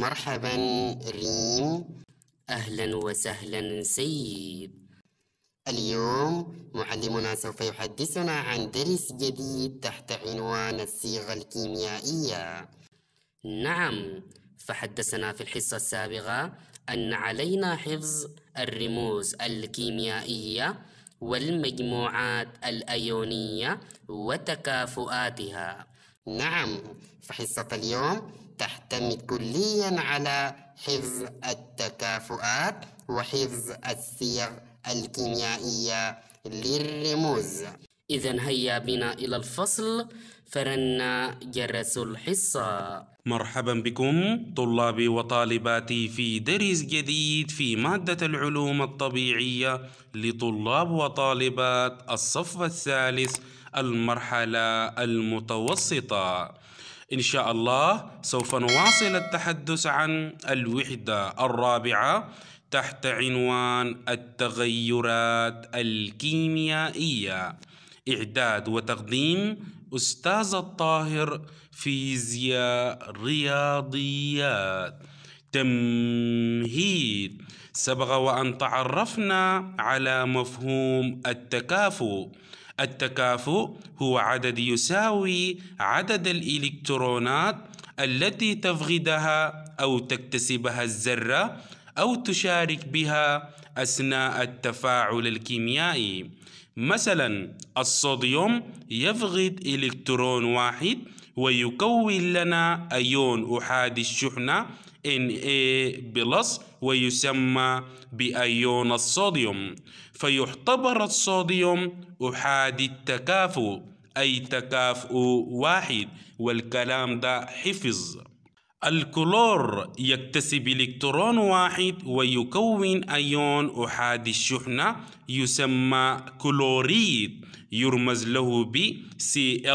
مرحبا ريم أهلا وسهلا سيد اليوم معلمنا سوف يحدثنا عن درس جديد تحت عنوان الصيغة الكيميائية نعم فحدثنا في الحصة السابقة أن علينا حفظ الرموز الكيميائية والمجموعات الأيونية وتكافؤاتها نعم فحصة اليوم تعتمد كليا على حفظ التكافؤات وحفظ الصيغ الكيميائية للرموز إذا هيا بنا إلى الفصل فرنا جرس الحصة مرحبا بكم طلابي وطالباتي في درس جديد في مادة العلوم الطبيعية لطلاب وطالبات الصف الثالث المرحلة المتوسطة إن شاء الله سوف نواصل التحدث عن الوحدة الرابعة تحت عنوان التغيرات الكيميائية إعداد وتقديم أستاذ الطاهر فيزياء رياضيات تمهيد سبق وأن تعرفنا على مفهوم التكافؤ التكافؤ هو عدد يساوي عدد الإلكترونات التي تفقدها أو تكتسبها الذرة أو تشارك بها أثناء التفاعل الكيميائي مثلا الصوديوم يفقد إلكترون واحد ويكون لنا أيون أحادي الشحنة Na بلس ويسمى بأيون الصوديوم فيعتبر الصوديوم أحادي التكافؤ أي تكافؤ واحد والكلام ده حفظ الكلور يكتسب إلكترون واحد ويكون أيون أحادي الشحنة يسمى كلوريد يرمز له ب Cl-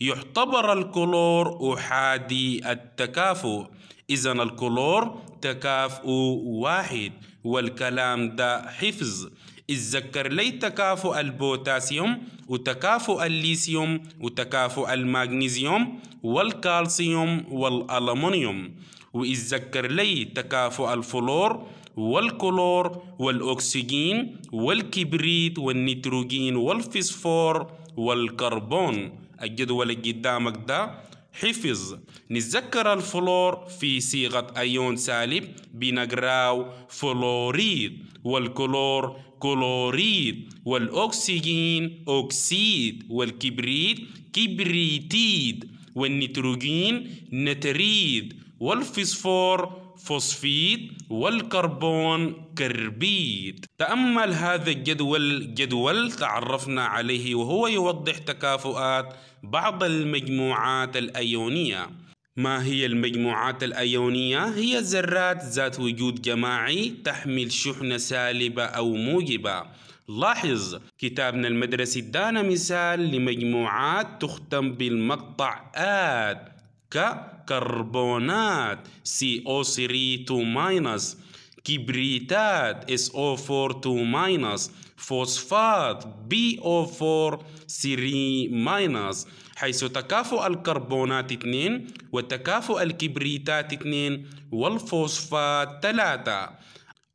يعتبر الكلور أحادي التكافؤ إذا الكلور تكافؤ واحد والكلام ده حفظ اتذكر لي تكافؤ البوتاسيوم وتكافؤ الليثيوم وتكافؤ المغنيسيوم والكالسيوم والألمنيوم واتذكر لي تكافؤ الفلور والكلور والأكسجين والكبريت والنيتروجين والفسفور والكربون الجدول اللي قدامك ده حفظ نتذكر الفلور في صيغة أيون سالب بنقراو فلوريد والكلور كلوريد والأكسجين أكسيد والكبريت كبريتيد والنيتروجين نتريد والفسفور فوسفيد والكربون كربيد تأمل هذا الجدول جدول تعرفنا عليه وهو يوضح تكافؤات بعض المجموعات الأيونية ما هي المجموعات الأيونية؟ هي ذرات ذات وجود جماعي تحمل شحنة سالبة أو موجبة لاحظ كتابنا المدرسي ادانا مثال لمجموعات تختم بالمقطع آد ككربونات CO3 ماينس كبريتات SO4 ماينس فوسفات BO4 3 حيث تكافؤ الكربونات 2 وتكافؤ الكبريتات 2 والفوسفات 3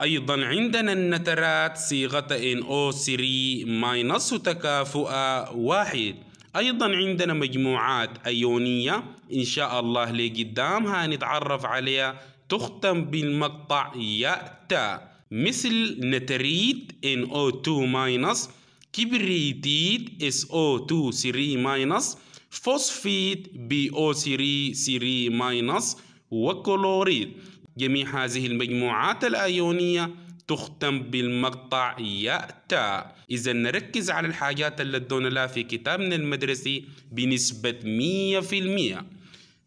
أيضا عندنا النترات صيغة NO3- وتكافؤ واحد أيضا عندنا مجموعات أيونية إن شاء الله لقدامها هنتعرف عليها تختم بالمقطع يأتى مثل نتريت NO2- كبريتيد SO2-3- فوسفيد BO3-3- وكلوريد جميع هذه المجموعات الأيونية تختم بالمقطع يأتى إذا نركز على الحاجات اللي ادونا في كتابنا المدرسي بنسبة 100%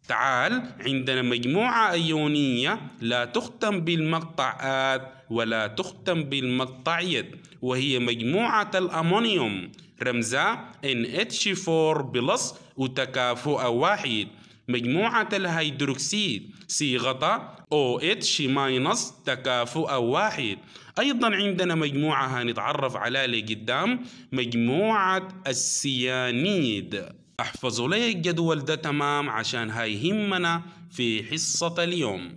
تعال عندنا مجموعة أيونية لا تختم بالمقطع آت ولا تختم بالمقطع يد وهي مجموعة الأمونيوم رمزها NH4 بلس وتكافؤ واحد مجموعة الهيدروكسيد صيغة OH- تكافؤ واحد أيضا عندنا مجموعة هنتعرف عليها لقدام مجموعة السيانيد احفظوا لي الجدول ده تمام عشان هيهمنا في حصة اليوم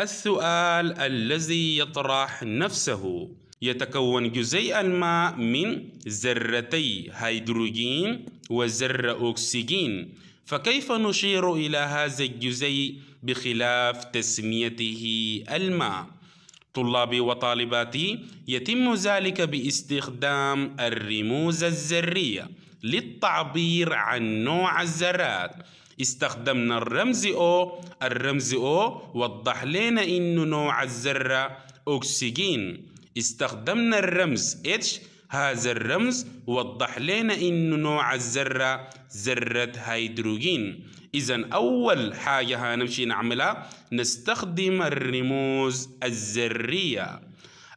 السؤال الذي يطرح نفسه يتكون جزيء الماء من ذرتي هيدروجين وذرة أكسجين فكيف نشير إلى هذا الجزيء بخلاف تسميته الماء؟ طلابي وطالباتي يتم ذلك باستخدام الرموز الذرية للتعبير عن نوع الذرات استخدمنا الرمز O الرمز O وضح لنا أن نوع الذرة أكسجين استخدمنا الرمز H هذا الرمز وضح لنا أن نوع الذرة ذرة هيدروجين إذا أول حاجة هنمشي نعملها نستخدم الرموز الذرية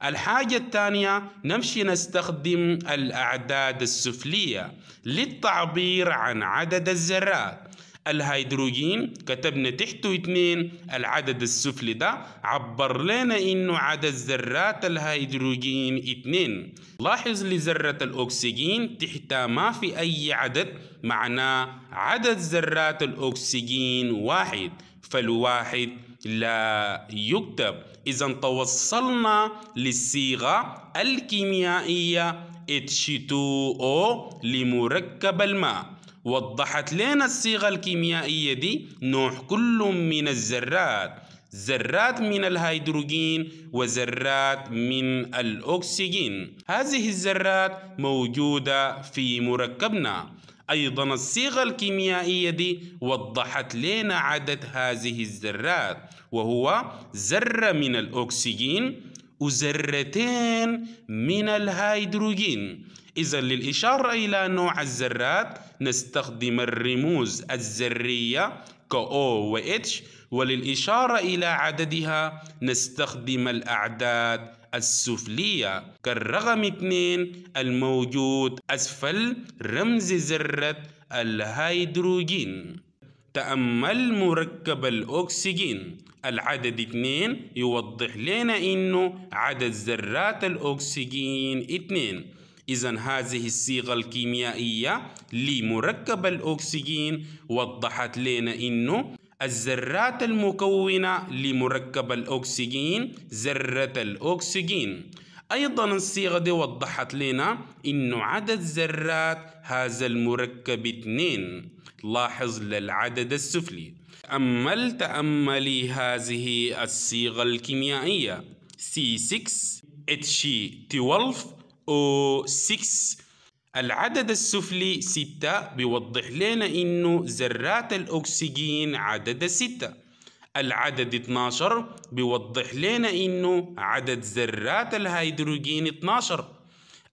الحاجة الثانية نمشي نستخدم الأعداد السفلية للتعبير عن عدد الذرات الهيدروجين كتبنا تحته اتنين العدد السفلي ده عبر لنا انه عدد ذرات الهيدروجين اتنين لاحظ لذرة الاكسجين تحتها ما في اي عدد معناه عدد ذرات الاكسجين واحد فالواحد لا يكتب اذا توصلنا للصيغة الكيميائية H2O لمركب الماء وضحت لنا الصيغة الكيميائية دي نوع كل من الذرات ذرات من الهيدروجين وذرات من الأكسجين هذه الذرات موجودة في مركبنا أيضا الصيغة الكيميائية دي وضحت لنا عدد هذه الذرات وهو ذرة من الأكسجين وذرتين من الهيدروجين إذا للإشارة إلى نوع الذرات نستخدم الرموز الذرية و H وللإشارة إلى عددها نستخدم الأعداد السفلية كالرقم 2 الموجود أسفل رمز ذرة الهيدروجين تأمل مركب الأكسجين العدد 2 يوضح لنا إنه عدد ذرات الأكسجين 2 إذا هذه الصيغة الكيميائية لمركب الأكسجين وضحت لنا إنه الذرات المكونة لمركب الأكسجين ذرة الأكسجين أيضا الصيغة دي وضحت لنا إنه عدد ذرات هذا المركب اثنين لاحظ للعدد السفلي أمل تأملي هذه الصيغة الكيميائية C6H12 أو 6 العدد السفلي 6 بيوضح لنا إنه ذرات الأكسجين عدد 6 العدد 12 بيوضح لنا إنه عدد ذرات الهيدروجين 12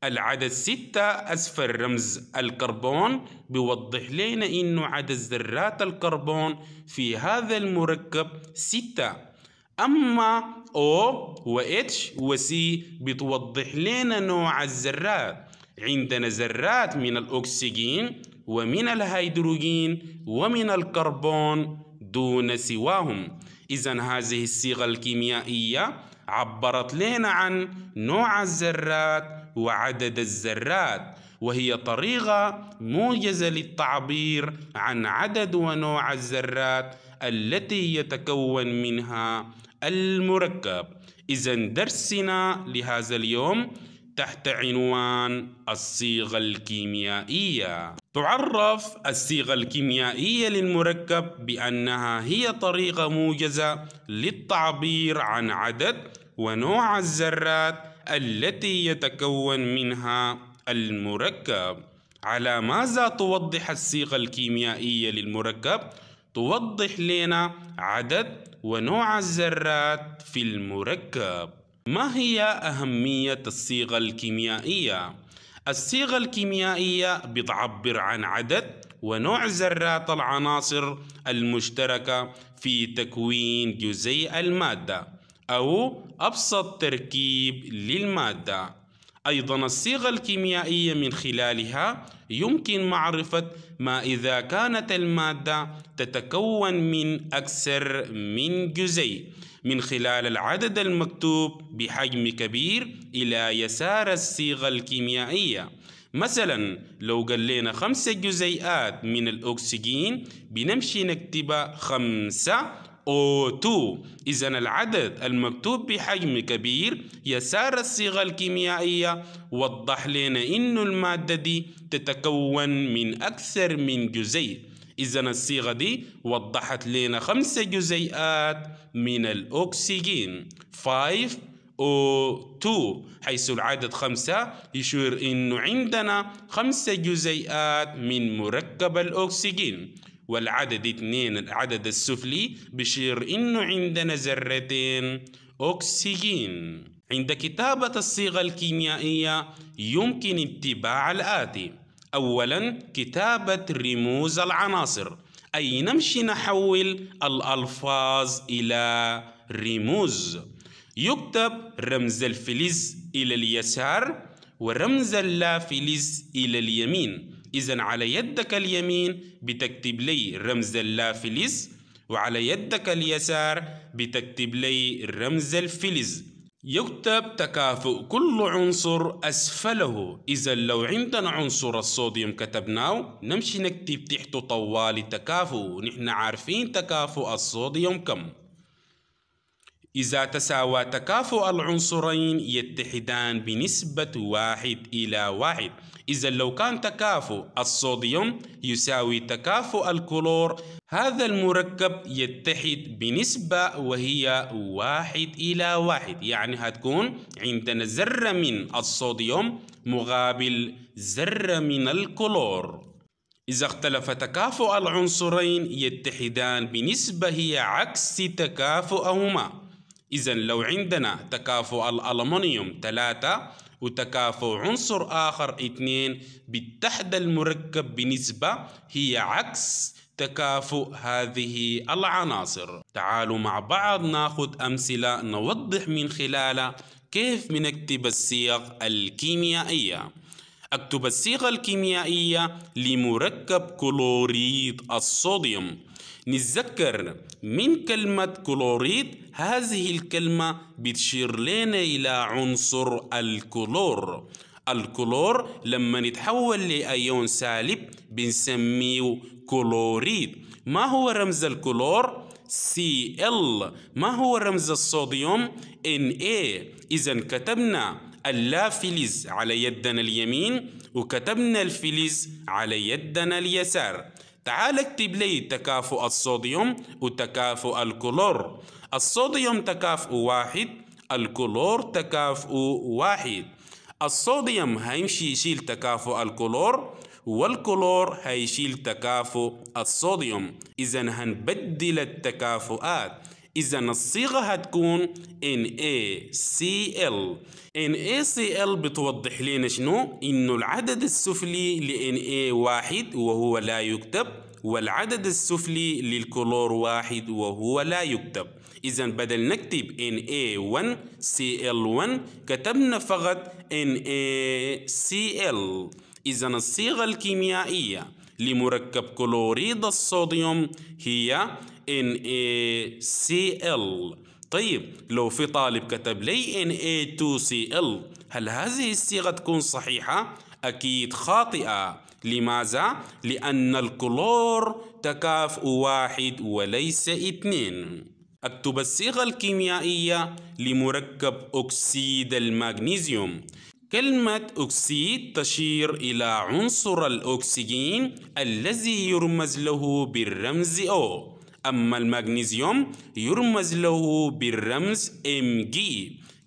العدد 6 أسفل رمز الكربون بيوضح لنا إنه عدد ذرات الكربون في هذا المركب 6 أما O و H و C بتوضح لنا نوع الذرات عندنا ذرات من الأكسجين ومن الهيدروجين ومن الكربون دون سواهم إذا هذه الصيغة الكيميائية عبرت لنا عن نوع الذرات وعدد الذرات وهي طريقة موجزة للتعبير عن عدد ونوع الذرات التي يتكون منها المركب إذا درسنا لهذا اليوم تحت عنوان الصيغة الكيميائية تعرف الصيغة الكيميائية للمركب بأنها هي طريقة موجزة للتعبير عن عدد ونوع الذرات التي يتكون منها المركب على ماذا توضح الصيغة الكيميائية للمركب؟ توضح لنا عدد ونوع الذرات في المركب ما هي أهمية الصيغة الكيميائية؟ الصيغة الكيميائية بتعبر عن عدد ونوع ذرات العناصر المشتركة في تكوين جزيء المادة أو أبسط تركيب للمادة أيضا الصيغة الكيميائية من خلالها يمكن معرفة ما إذا كانت المادة تتكون من أكثر من جزيء من خلال العدد المكتوب بحجم كبير إلى يسار الصيغة الكيميائية مثلا لو قلينا خمسة جزيئات من الأكسجين بنمشي نكتب خمسة O2 إذا العدد المكتوب بحجم كبير يسار الصيغة الكيميائية وضح لنا إن المادة دي تتكون من أكثر من جزيء إذا الصيغة دي وضحت لنا خمس جزيئات من الأكسجين 5 O2 حيث العدد خمسة يشير إنه عندنا خمسة جزيئات من مركب الأكسجين والعدد اثنين العدد السفلي بشير إنه عندنا ذرتين أكسجين عند كتابة الصيغة الكيميائية يمكن اتباع الآتي أولا كتابة رموز العناصر أي نمشي نحول الألفاظ إلى رموز يكتب رمز الفلز إلى اليسار ورمز اللافلز إلى اليمين إذا على يدك اليمين بتكتب لي رمز اللافلز وعلى يدك اليسار بتكتب لي رمز الفلز يكتب تكافؤ كل عنصر أسفله إذا لو عندنا عنصر الصوديوم كتبناه نمشي نكتب تحته طوال تكافؤ نحن عارفين تكافؤ الصوديوم كم إذا تساوى تكافؤ العنصرين يتحدان بنسبة واحد إلى واحد إذا لو كان تكافؤ الصوديوم يساوي تكافؤ الكلور هذا المركب يتحد بنسبة وهي واحد إلى واحد يعني هتكون عندنا ذرة من الصوديوم مقابل ذرة من الكلور إذا اختلف تكافؤ العنصرين يتحدان بنسبة هي عكس تكافؤهما إذا لو عندنا تكافؤ الألمنيوم 3 وتكافؤ عنصر آخر اثنين بالتحدى المركب بنسبة هي عكس تكافؤ هذه العناصر تعالوا مع بعض ناخذ أمثلة نوضح من خلالها كيف بنكتب الصيغ الكيميائية أكتب الصيغة الكيميائية لمركب كلوريد الصوديوم نتذكر من كلمة كلوريد هذه الكلمة بتشير لنا إلى عنصر الكلور الكلور لما نتحول لأيون سالب بنسميه كلوريد ما هو رمز الكلور؟ Cl ما هو رمز الصوديوم؟ Na إيه. إذا كتبنا اللا اللافلز على يدنا اليمين وكتبنا الفلز على يدنا اليسار تعال اكتب لي تكافؤ الصوديوم وتكافؤ الكلور الصوديوم تكافؤ واحد الكلور تكافؤ واحد الصوديوم هيمشي يشيل تكافؤ الكلور والكلور هيشيل تكافؤ الصوديوم إذا هنبدل التكافؤات إذا الصيغة هتكون NaCl NaCl بتوضح لنا شنو؟ إنه العدد السفلي ل Na واحد وهو لا يكتب والعدد السفلي للكلور واحد وهو لا يكتب إذا بدل نكتب Na1Cl1 كتبنا فقط NaCl إذا الصيغة الكيميائية لمركب كلوريد الصوديوم هي NaCl طيب لو في طالب كتب لي Na2Cl هل هذه الصيغة تكون صحيحة؟ أكيد خاطئة لماذا؟ لأن الكلور تكافؤ واحد وليس اثنين اكتب الصيغة الكيميائية لمركب أكسيد المغنيسيوم كلمة أكسيد تشير إلى عنصر الأكسجين الذي يرمز له بالرمز O أما المغنيسيوم يرمز له بالرمز Mg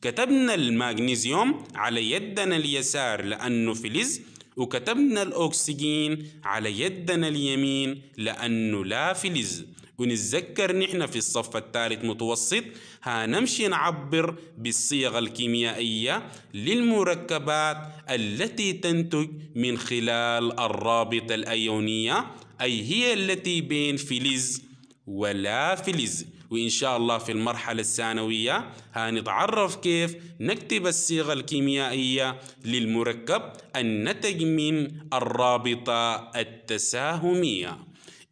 كتبنا المغنيسيوم على يدنا اليسار لأنه فلز وكتبنا الأكسجين على يدنا اليمين لأنه لا فلز ونتذكر نحن في الصف الثالث متوسط هنمشي نعبر بالصيغة الكيميائية للمركبات التي تنتج من خلال الرابطة الأيونية أي هي التي بين فلز ولا فلز وإن شاء الله في المرحلة الثانوية هنتعرف كيف نكتب الصيغة الكيميائية للمركب النتج من الرابطة التساهمية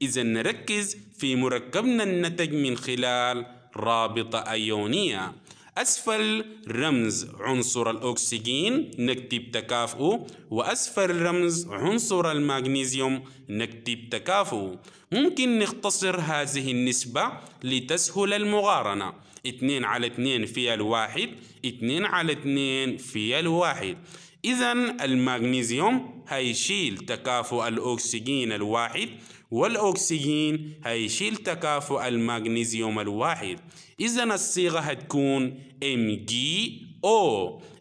إذا نركز في مركبنا النتج من خلال رابطة أيونية أسفل رمز عنصر الأكسجين نكتب تكافؤ وأسفل رمز عنصر المغنيسيوم نكتب تكافؤ ممكن نختصر هذه النسبة لتسهل المقارنة 2 على 2 في الواحد 2 على 2 في الواحد إذا المغنيسيوم هيشيل تكافؤ الأكسجين الواحد والأكسجين هيشيل تكافؤ المغنيسيوم الواحد إذا الصيغة هتكون MgO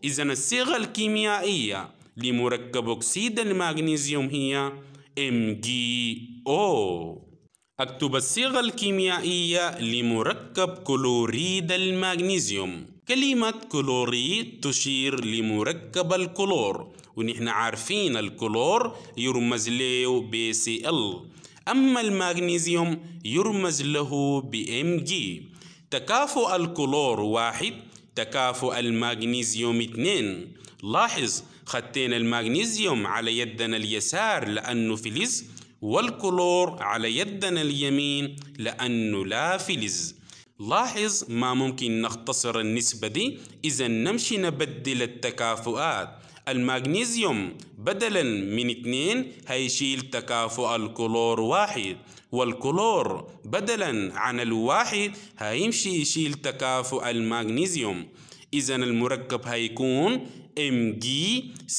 إذا الصيغة الكيميائية لمركب أكسيد المغنيسيوم هي MgO اكتب الصيغة الكيميائية لمركب كلوريد المغنيسيوم كلمة كلوريد تشير لمركب الكلور ونحن عارفين الكلور يرمز له بي سي ال أما المغنيسيوم يرمز له بـ Mg تكافؤ الكلور واحد تكافؤ المغنيسيوم اثنين لاحظ خطينا المغنيسيوم على يدنا اليسار لأنه فلز والكلور على يدنا اليمين لأنه لا فلز لاحظ ما ممكن نختصر النسبة دي إذا نمشي نبدل التكافؤات المغنيسيوم بدلا من اثنين هيشيل تكافؤ الكلور واحد والكلور بدلا عن الواحد هيمشي يشيل تكافؤ المغنيسيوم إذا المركب هيكون MgCl2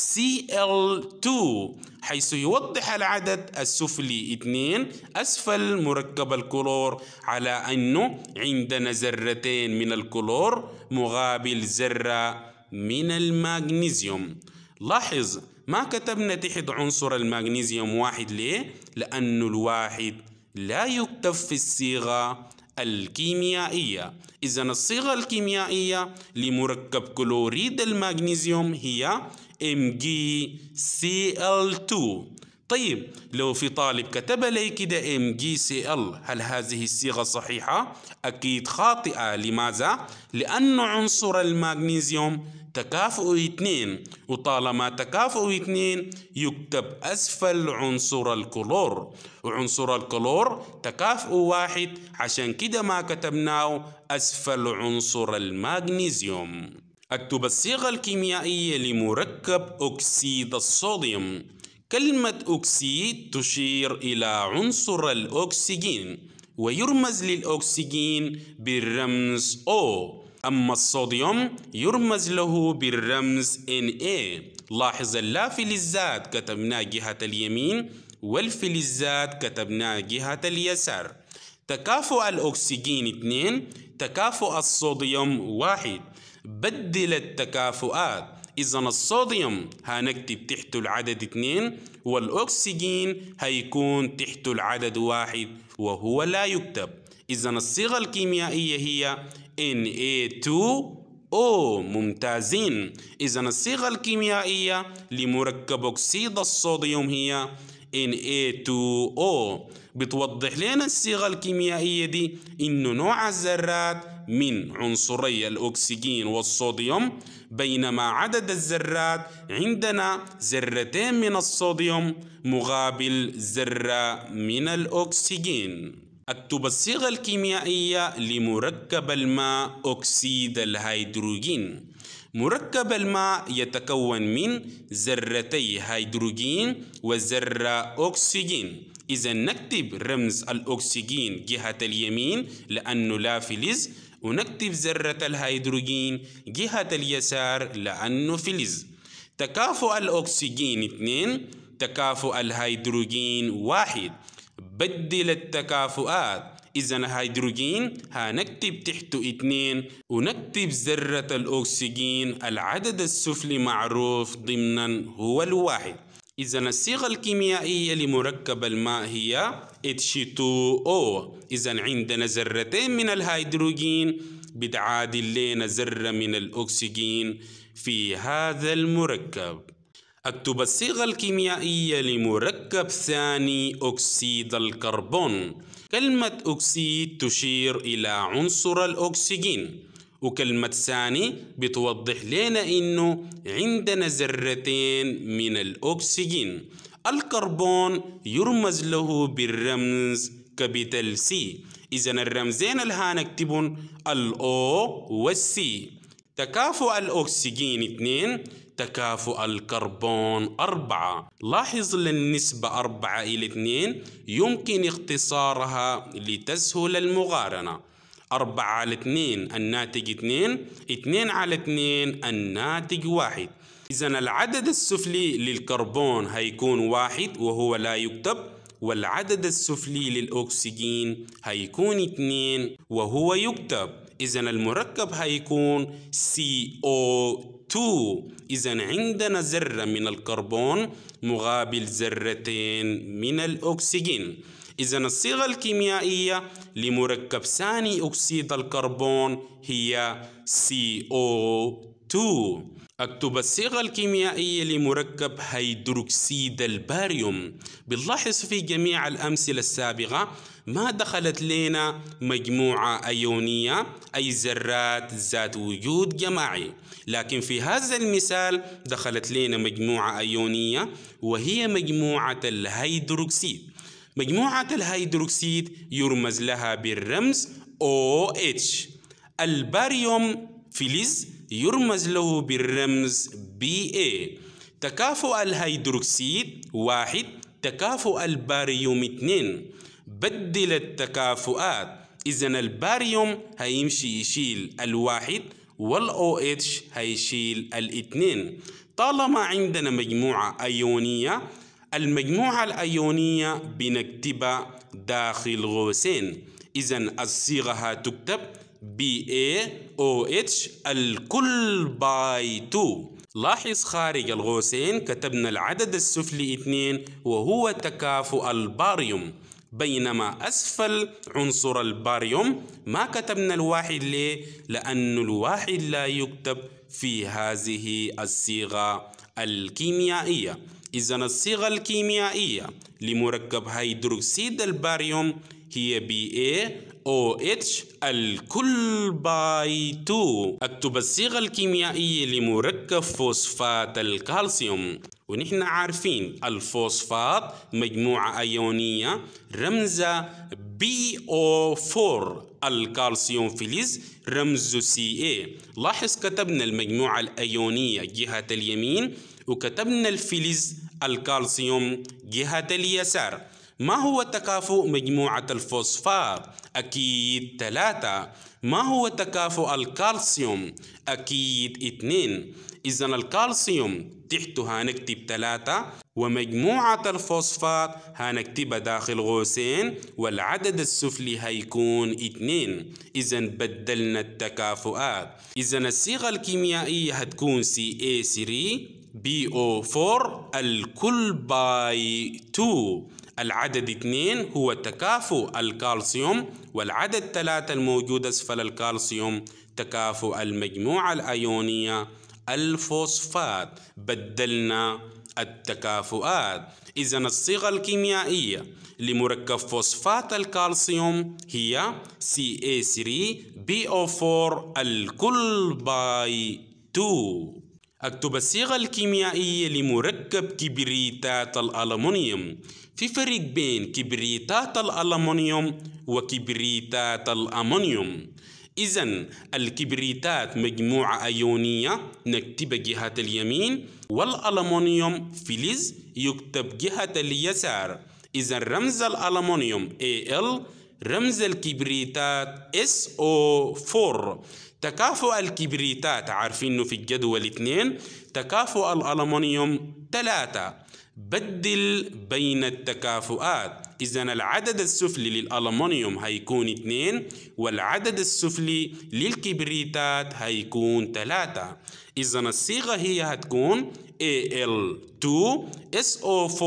حيث يوضح العدد السفلي 2 أسفل مركب الكلور على أنه عندنا ذرتين من الكلور مقابل ذرة من المغنيسيوم لاحظ ما كتبنا تحت عنصر المغنيسيوم واحد ليه؟ لأنه الواحد لا يكتب في الصيغة الكيميائية إذا الصيغة الكيميائية لمركب كلوريد المغنيسيوم هي MgCl2 طيب لو في طالب كتب لي كده MgCl هل هذه الصيغة صحيحة؟ أكيد خاطئة لماذا؟ لأن عنصر المغنيسيوم تكافؤ اثنين وطالما تكافؤ اثنين يكتب أسفل عنصر الكلور وعنصر الكلور تكافؤ واحد عشان كده ما كتبناه أسفل عنصر المغنيسيوم أكتب الصيغة الكيميائية لمركب أكسيد الصوديوم كلمة أكسيد تشير إلى عنصر الأكسجين ويرمز للأكسجين بالرمز O أما الصوديوم يرمز له بالرمز Na لاحظ اللافلزات كتبناه جهة اليمين والفلزات كتبناه جهة اليسار تكافؤ الأكسجين 2 تكافؤ الصوديوم 1 بدل التكافؤات إذا الصوديوم هنكتب تحته العدد 2 والأكسجين هيكون تحته العدد 1 وهو لا يكتب إذا الصيغة الكيميائية هي Na2O ممتازين إذا الصيغة الكيميائية لمركب أكسيد الصوديوم هي Na2O بتوضح لنا الصيغة الكيميائية دي إنه نوع الذرات من عنصري الأكسجين والصوديوم بينما عدد الذرات عندنا ذرتين من الصوديوم مقابل ذرة من الأكسجين أكتب الصيغة الكيميائية لمركب الماء أكسيد الهيدروجين مركب الماء يتكون من ذرتي هيدروجين وذرة أكسجين إذا نكتب رمز الأكسجين جهة اليمين لأنه لا فلز ونكتب ذرة الهيدروجين جهة اليسار لأنه فلز تكافؤ الأكسجين 2 تكافؤ الهيدروجين 1 بدل التكافؤات إذا هيدروجين هنكتب تحته اتنين ونكتب ذرة الأكسجين العدد السفلي معروف ضمنا هو الواحد إذا الصيغة الكيميائية لمركب الماء هي H2O إذا عندنا ذرتين من الهيدروجين بتعادل لنا ذرة من الأكسجين في هذا المركب أكتب الصيغة الكيميائية لمركب ثاني أكسيد الكربون كلمة أكسيد تشير إلى عنصر الأكسجين وكلمة ثاني بتوضح لنا إنه عندنا ذرتين من الأكسجين الكربون يرمز له بالرمز كابيتال سي إذا الرمزين اللي هنكتبهم الأو والسي تكافؤ الأكسجين اثنين تكافؤ الكربون أربعة لاحظ للنسبة أربعة إلى اثنين يمكن اختصارها لتسهل المقارنة أربعة على اثنين الناتج اثنين اثنين على اثنين الناتج واحد إذا العدد السفلي للكربون هيكون واحد وهو لا يكتب والعدد السفلي للأكسجين هيكون اثنين وهو يكتب إذا المركب هيكون CO2 إذا عندنا ذرة من الكربون مقابل ذرتين من الأكسجين إذا الصيغة الكيميائية لمركب ثاني أكسيد الكربون هي CO2 أكتب الصيغة الكيميائية لمركب هيدروكسيد الباريوم بنلاحظ في جميع الأمثلة السابقة ما دخلت لنا مجموعة أيونية أي ذرات ذات وجود جماعي لكن في هذا المثال دخلت لنا مجموعة أيونية وهي مجموعة الهيدروكسيد مجموعة الهيدروكسيد يرمز لها بالرمز OH الباريوم فلز يرمز له بالرمز BA تكافؤ الهيدروكسيد واحد تكافؤ الباريوم اثنين بدل التكافؤات إذا الباريوم هيمشي يشيل الواحد والأو اتش هيشيل الاثنين طالما عندنا مجموعة أيونية المجموعة الأيونية بنكتبها داخل قوسين إذا الصيغة هتكتب بي اي او اتش الكل باي 2 لاحظ خارج القوسين كتبنا العدد السفلي 2 وهو تكافؤ الباريوم بينما أسفل عنصر الباريوم ما كتبنا الواحد ليه؟ لأن الواحد لا يكتب في هذه الصيغة الكيميائية إذا الصيغة الكيميائية لمركب هيدروكسيد الباريوم هي بي اي او اتش الكل باي 2 اكتب الصيغة الكيميائية لمركب فوسفات الكالسيوم ونحن عارفين الفوسفات مجموعة أيونية رمزها O 4 الكالسيوم فيليز رمزه اي لاحظ كتبنا المجموعة الأيونية جهة اليمين وكتبنا الفيليز الكالسيوم جهة اليسار ما هو تكافؤ مجموعة الفوسفات؟ أكيد ثلاثة ما هو تكافؤ الكالسيوم؟ أكيد اثنين إذا الكالسيوم تحتها هنكتب ثلاثة ومجموعة الفوسفات هنكتبها داخل غوسين والعدد السفلي هيكون اثنين إذا بدلنا التكافؤات إذا الصيغة الكيميائية هتكون CA3 BO4 الكل باي 2 العدد اثنين هو تكافؤ الكالسيوم والعدد ثلاثة الموجود أسفل الكالسيوم تكافؤ المجموعة الأيونية الفوسفات بدلنا التكافؤات إذا الصيغة الكيميائية لمركب فوسفات الكالسيوم هي ca 3 bo 4 الكل باي 2 اكتب الصيغة الكيميائية لمركب كبريتات الألمنيوم في فرق بين كبريتات الألمنيوم وكبريتات الأمونيوم إذا الكبريتات مجموعة أيونية نكتب جهة اليمين والألمنيوم فلز يكتب جهة اليسار إذا رمز الألمنيوم Al رمز الكبريتات SO4 تكافؤ الكبريتات عارفينه في الجدول 2 تكافؤ الألمنيوم 3 بدل بين التكافؤات إذا العدد السفلي للألمنيوم هيكون 2 والعدد السفلي للكبريتات هيكون 3 إذا الصيغة هي هتكون Al2 SO4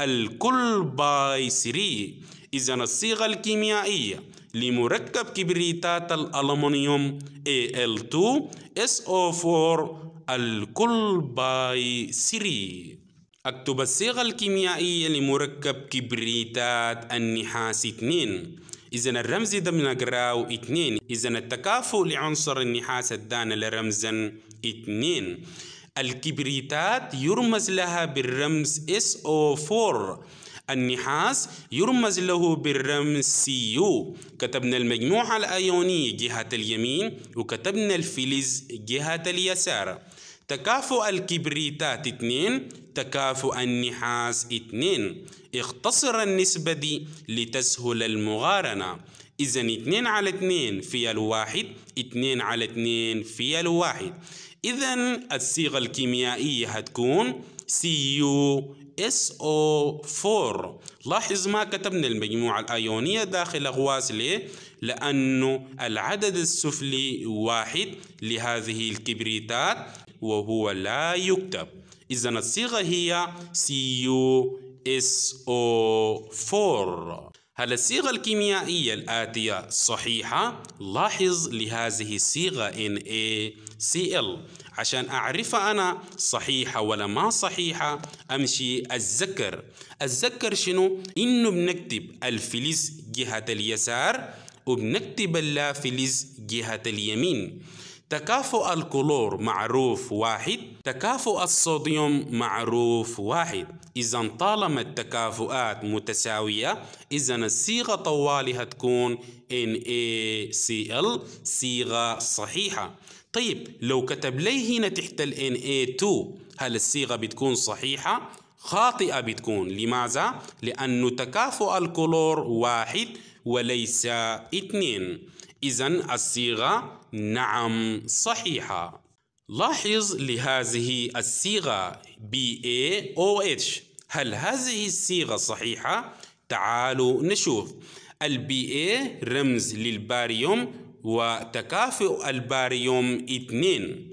الكل باي 3 إذا الصيغة الكيميائية لمركب كبريتات الألمنيوم Al2 SO4 الكل باي 3 أكتب الصيغة الكيميائية لمركب كبريتات النحاس 2 إذا الرمز ده بنقراه 2 إذا التكافؤ لعنصر النحاس ادانا لرمزا 2 الكبريتات يرمز لها بالرمز SO4 النحاس يرمز له بالرمز Cu كتبنا المجموعة الأيونية جهة اليمين وكتبنا الفلز جهة اليسار تكافؤ الكبريتات 2 تكافؤ النحاس 2 اختصر النسبة دي لتسهل المقارنة إذا 2 على 2 في الواحد 2 على 2 في الواحد إذا الصيغة الكيميائية هتكون CU 4 لاحظ ما كتبنا المجموعة الأيونية داخل أغواس ليه؟ لأنه العدد السفلي واحد لهذه الكبريتات وهو لا يكتب إذا الصيغة هي CuSO4 هل الصيغة الكيميائية الآتية صحيحة؟ لاحظ لهذه الصيغة NaCl عشان أعرف أنا صحيحة ولا ما صحيحة أمشي أتذكر أتذكر شنو؟ إنه بنكتب الفلز جهة اليسار وبنكتب اللافلز جهة اليمين تكافؤ الكلور معروف واحد تكافؤ الصوديوم معروف واحد إذا طالما التكافؤات متساوية إذا الصيغة طوالي هتكون NaCl صيغة صحيحة طيب لو كتب لي هنا تحت ال Na2 هل الصيغة بتكون صحيحة؟ خاطئة بتكون لماذا؟ لأن تكافؤ الكلور واحد وليس اثنين إذا الصيغة نعم صحيحة لاحظ لهذه الصيغة BAOH هل هذه الصيغة صحيحة؟ تعالوا نشوف الـ A رمز للباريوم وتكافؤ الباريوم 2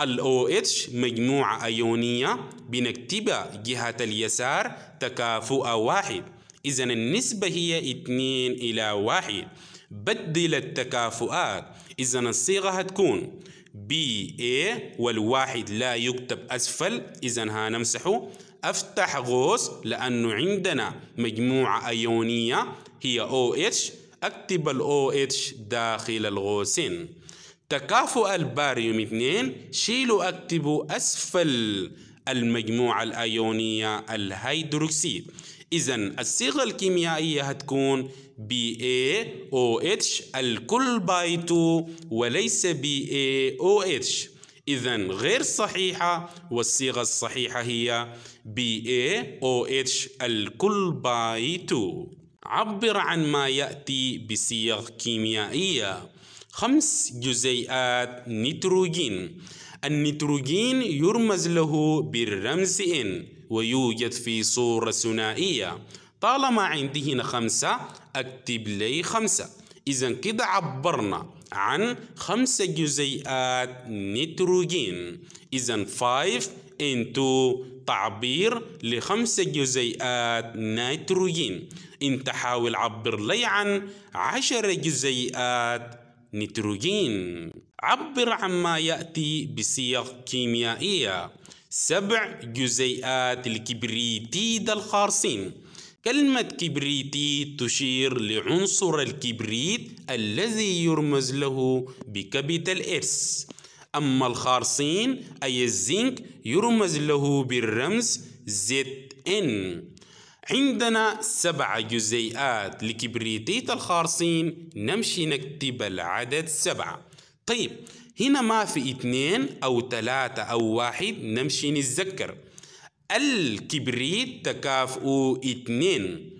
ال OH مجموعة أيونية بنكتبها جهة اليسار تكافؤ واحد إذا النسبة هي 2 إلى 1 بدل التكافؤات إذا الصيغة هتكون BA اي والواحد لا يكتب أسفل إذا هنمسحه أفتح غوص لأنه عندنا مجموعة أيونية هي OH أكتب ال OH داخل الغوصين تكافؤ الباريوم 2 شيلوا أكتبوا أسفل المجموعة الأيونية الهيدروكسيد إذا الصيغة الكيميائية هتكون BaOH الكل باي 2 وليس BaOH إذا غير صحيحة والصيغة الصحيحة هي BaOH الكل باي 2 عبر عن ما يأتي بصيغ كيميائية خمس جزيئات نيتروجين النيتروجين يرمز له بالرمز N ويوجد في صورة ثنائية طالما عندي هنا خمسة أكتب لي خمسة إذا كده عبرنا عن خمسة جزيئات نيتروجين إذا 5 into تعبير لخمسة جزيئات نيتروجين انت حاول عبر لي عن عشر جزيئات نيتروجين عبر عما يأتي بصيغ كيميائية سبع جزيئات الكبريتيد الخارصين كلمة كبريتيد تشير لعنصر الكبريت الذي يرمز له بكابيتال إس أما الخارصين أي الزنك يرمز له بالرمز ZN عندنا سبع جزيئات لكبريتيت الخارصين نمشي نكتب العدد سبعة طيب هنا ما في اثنين أو ثلاثة أو واحد نمشي نتذكر الكبريت تكافؤ اثنين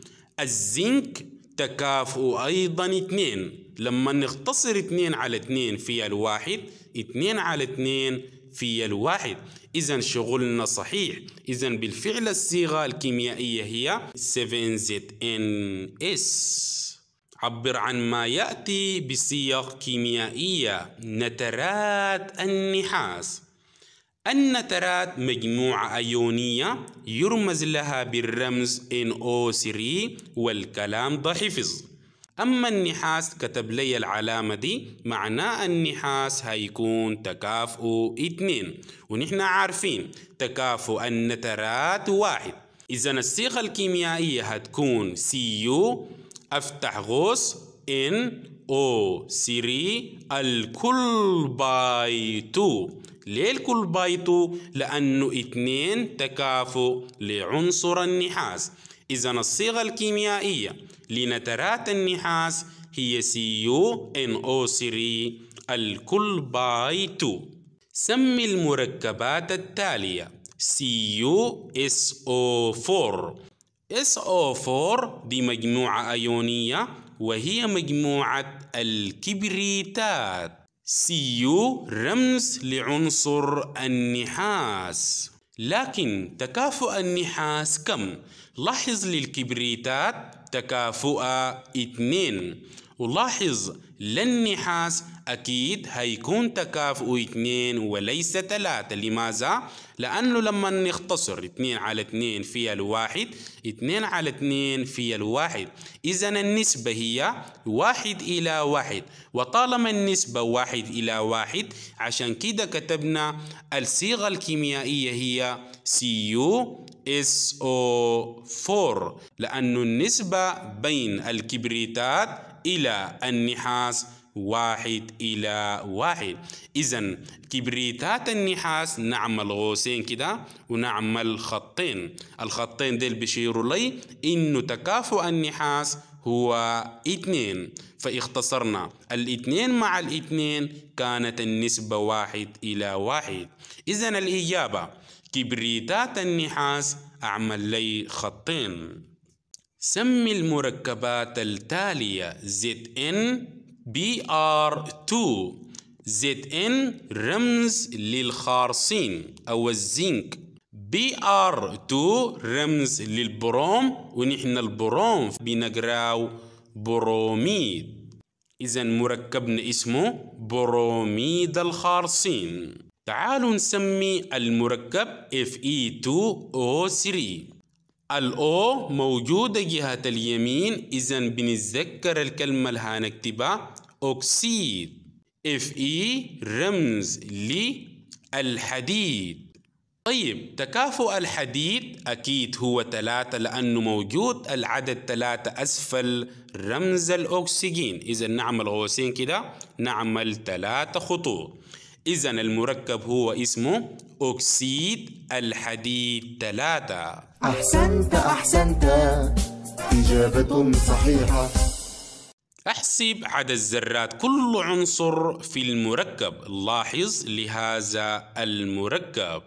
الزنك تكافؤ أيضا اثنين لما نختصر اثنين على اثنين في الواحد اثنين على اثنين في الواحد إذا شغلنا صحيح إذا بالفعل الصيغة الكيميائية هي 7ZNS عبر عن ما يأتي بصيغ كيميائية نترات النحاس النترات مجموعة أيونية يرمز لها بالرمز NO3 والكلام ده حفظ أما النحاس كتب لي العلامة دي معناه النحاس هيكون تكافؤ اتنين ونحن عارفين تكافؤ النترات واحد إذا الصيغة الكيميائية هتكون CU أفتح غوص إن أو سيري الكل تو ليه الكل تو؟ لأنه اتنين تكافؤ لعنصر النحاس إذا الصيغة الكيميائية لنترات النحاس هي أو 3 الكل باي 2 سم المركبات التالية CuSO4 SO4 دي مجموعة أيونية وهي مجموعة الكبريتات CU رمز لعنصر النحاس لكن تكافؤ النحاس كم؟ لاحظ للكبريتات تكافؤ 2 ولاحظ للنحاس أكيد هيكون تكافؤ اتنين وليس تلاتة لماذا؟ لأنه لما نختصر اتنين على اتنين في الواحد اتنين على اتنين في الواحد إذا النسبة هي واحد إلى واحد وطالما النسبة واحد إلى واحد عشان كده كتبنا الصيغة الكيميائية هي CU SO4 لأن النسبة بين الكبريتات إلى النحاس واحد إلى واحد إذا كبريتات النحاس نعمل غوسين كده ونعمل خطين الخطين ديل بيشيروا لي إن تكافؤ النحاس هو اتنين فاختصرنا الاتنين مع الاتنين كانت النسبة واحد إلى واحد إذا الإجابة كبريتات النحاس أعمل لي خطين سمي المركبات التالية ZN BR2 ZN رمز للخارصين أو الزنك BR2 رمز للبروم ونحن البروم بنقراو بروميد إذا مركبنا اسمه بروميد الخارصين تعالوا نسمي المركب Fe2O3 الأو موجودة جهة اليمين إذا بنتذكر الكلمة اللي هنكتبها أكسيد اف اي e رمز للحديد طيب تكافؤ الحديد أكيد هو ثلاثة لأنه موجود العدد ثلاثة أسفل رمز الأكسجين إذا نعمل غوسين كده نعمل ثلاثة خطوط إذا المركب هو اسمه أكسيد الحديد ثلاثة أحسنت أحسنت إجابة صحيحة أحسب عدد الذرات كل عنصر في المركب لاحظ لهذا المركب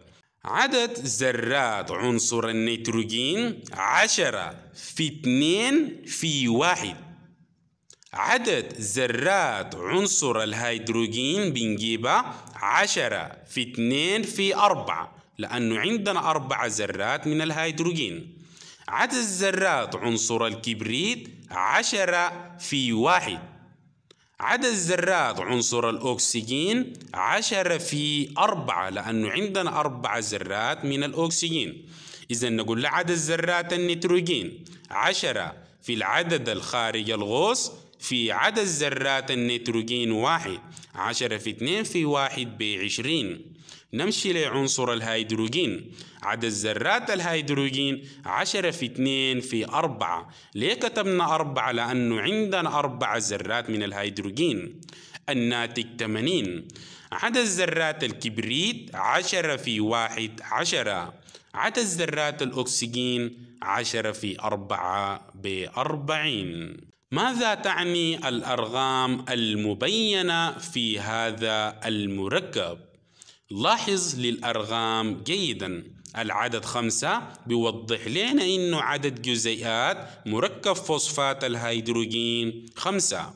عدد ذرات عنصر النيتروجين عشرة في اثنين في واحد عدد ذرات عنصر الهيدروجين بنجيبها عشرة في اثنين في أربعة لأنه عندنا أربع ذرات من الهيدروجين عدد الذرات عنصر الكبريت عشرة في واحد عدد الذرات عنصر الأكسجين عشرة في أربعة لأنه عندنا أربع ذرات من الأكسجين إذا نقول لعدد ذرات النيتروجين عشرة في العدد الخارج الغوص في عدد ذرات النيتروجين واحد عشرة في اثنين في واحد بعشرين نمشي لعنصر الهيدروجين عدد ذرات الهيدروجين عشرة في اثنين في أربعة ليه كتبنا أربعة؟ لأنه عندنا أربعة ذرات من الهيدروجين الناتج 80 عدد ذرات الكبريت عشرة في واحد عشرة عدد ذرات الأكسجين عشرة في أربعة بأربعين ماذا تعني الأرقام المبينة في هذا المركب؟ لاحظ للأرقام جيدا العدد خمسة بيوضح لنا إنه عدد جزيئات مركب فوسفات الهيدروجين خمسة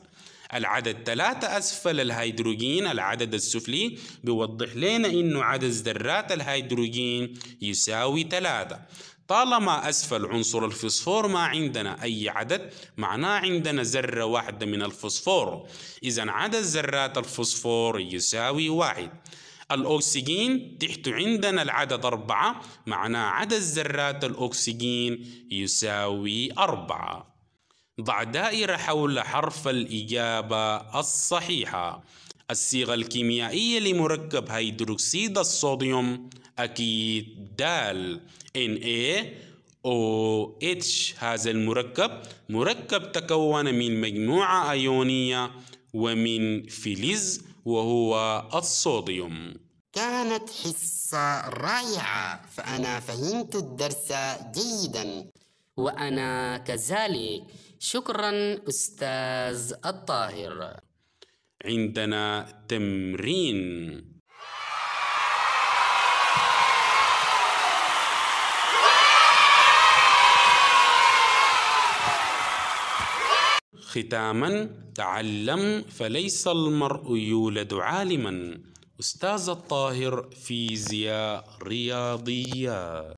العدد ثلاثة أسفل الهيدروجين العدد السفلي بيوضح لنا إنه عدد ذرات الهيدروجين يساوي ثلاثة طالما أسفل عنصر الفوسفور ما عندنا أي عدد معناه عندنا ذرة واحدة من الفوسفور إذا عدد ذرات الفوسفور يساوي واحد الأكسجين تحت عندنا العدد أربعة معناه عدد ذرات الأكسجين يساوي أربعة ضع دائرة حول حرف الإجابة الصحيحة الصيغة الكيميائية لمركب هيدروكسيد الصوديوم أكيد دال Na OH هذا المركب مركب تكون من مجموعة أيونية ومن فلز وهو الصوديوم كانت حصة رائعة فأنا فهمت الدرس جيدا وأنا كذلك شكرا أستاذ الطاهر عندنا تمرين ختاما تعلم فليس المرء يولد عالما أستاذ الطاهر فيزياء رياضية